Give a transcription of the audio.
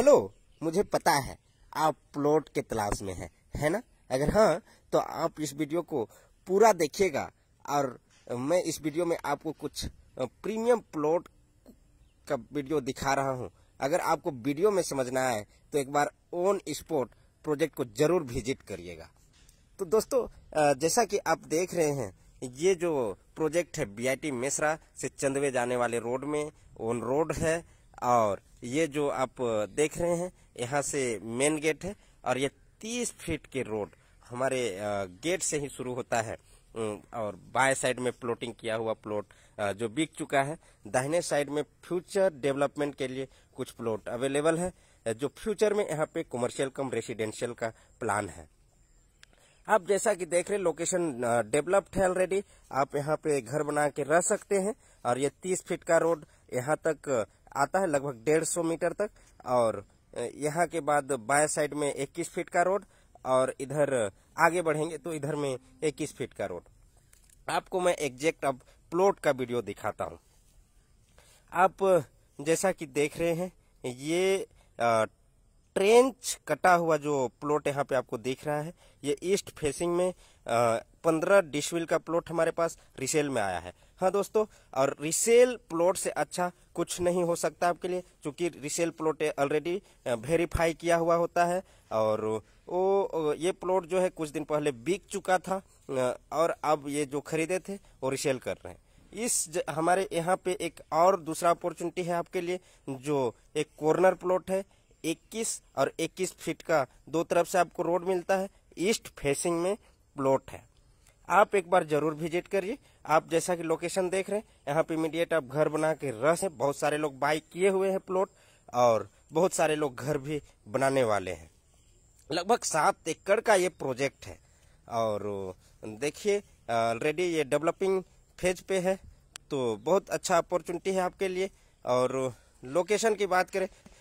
hello मुझे पता है आप प्लॉट के तलाश में हैं है ना अगर हाँ तो आप इस वीडियो को पूरा देखिएगा और मैं इस वीडियो में आपको कुछ प्रीमियम प्लॉट का वीडियो दिखा रहा हूँ अगर आपको वीडियो में समझना है तो एक बार ऑन स्पॉट प्रोजेक्ट को जरूर विजिट करिएगा तो दोस्तों जैसा कि आप देख रहे हैं ये जो प्रोजेक्ट है बीआईटी मिश्रा से चंदवे जाने वाले रोड में ऑन रोड है और ये जो आप देख रहे हैं यहाँ से मेन गेट है और ये तीस फीट के रोड हमारे गेट से ही शुरू होता है और बाएं साइड में प्लॉटिंग किया हुआ प्लॉट जो बिक चुका है दाहिने साइड में फ्यूचर डेवलपमेंट के लिए कुछ प्लॉट अवेलेबल है जो फ्यूचर में यहाँ पे कमर्शियल कम रेसिडेंशियल का प्लान है आप जैसा कि देख रहे लोकेशन डेवलप्ड है ऑलरेडी आप यहाँ पे घर बना के रह सकते हैं और ये तीस फीट का रोड यहाँ तक आता है लगभग डेढ़ सौ मीटर तक और यहाँ के बाद बाएं साइड में 21 फीट का रोड और इधर आगे बढ़ेंगे तो इधर में 21 फीट का रोड आपको मैं एग्जैक्ट अब प्लॉट का वीडियो दिखाता हूँ आप जैसा कि देख रहे हैं ये ट्रेंच कटा हुआ जो प्लॉट यहाँ पे आपको दिख रहा है ये ईस्ट फेसिंग में पंद्रह डिशविल का प्लॉट हमारे पास रिसेल में आया है हाँ दोस्तों और रिसेल प्लॉट से अच्छा कुछ नहीं हो सकता आपके लिए क्योंकि रिसेल प्लॉट ऑलरेडी वेरीफाई किया हुआ होता है और वो ये प्लॉट जो है कुछ दिन पहले बिक चुका था और अब ये जो खरीदे थे वो रिसेल कर रहे हैं इस हमारे यहाँ पे एक और दूसरा अपॉर्चुनिटी है आपके लिए जो एक कॉर्नर प्लॉट है 21 और 21 फीट का दो तरफ से आपको रोड मिलता है ईस्ट फेसिंग में प्लॉट है आप एक बार जरूर विजिट करिए आप जैसा कि लोकेशन देख रहे हैं यहाँ पे इमीडिएट आप घर बना के रस है बहुत सारे लोग बाय किए हुए हैं प्लॉट और बहुत सारे लोग घर भी बनाने वाले हैं लगभग सात एकड़ का ये प्रोजेक्ट है और देखिए ऑलरेडी ये डेवलपिंग फेज पे है तो बहुत अच्छा अपॉर्चुनिटी है आपके लिए और लोकेशन की बात करें